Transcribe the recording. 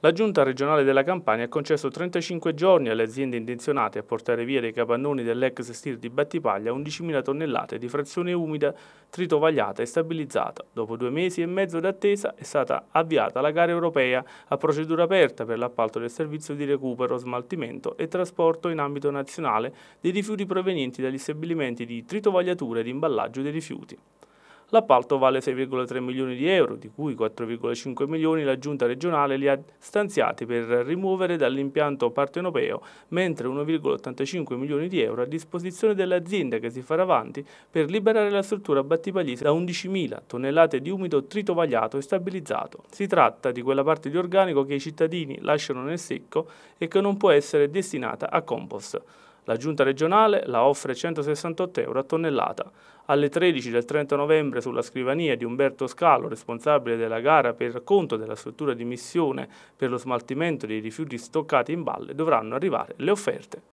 La Giunta regionale della Campania ha concesso 35 giorni alle aziende intenzionate a portare via dai capannoni dell'ex stir di Battipaglia 11.000 tonnellate di frazione umida tritovagliata e stabilizzata. Dopo due mesi e mezzo d'attesa è stata avviata la gara europea a procedura aperta per l'appalto del servizio di recupero, smaltimento e trasporto in ambito nazionale dei rifiuti provenienti dagli stabilimenti di tritovagliatura ed imballaggio dei rifiuti. L'appalto vale 6,3 milioni di euro, di cui 4,5 milioni la Giunta regionale li ha stanziati per rimuovere dall'impianto partenopeo, mentre 1,85 milioni di euro a disposizione dell'azienda che si farà avanti per liberare la struttura battipagliese da 11.000 tonnellate di umido tritovagliato e stabilizzato. Si tratta di quella parte di organico che i cittadini lasciano nel secco e che non può essere destinata a compost. La giunta regionale la offre 168 euro a tonnellata. Alle 13 del 30 novembre sulla scrivania di Umberto Scalo, responsabile della gara per conto della struttura di missione per lo smaltimento dei rifiuti stoccati in valle, dovranno arrivare le offerte.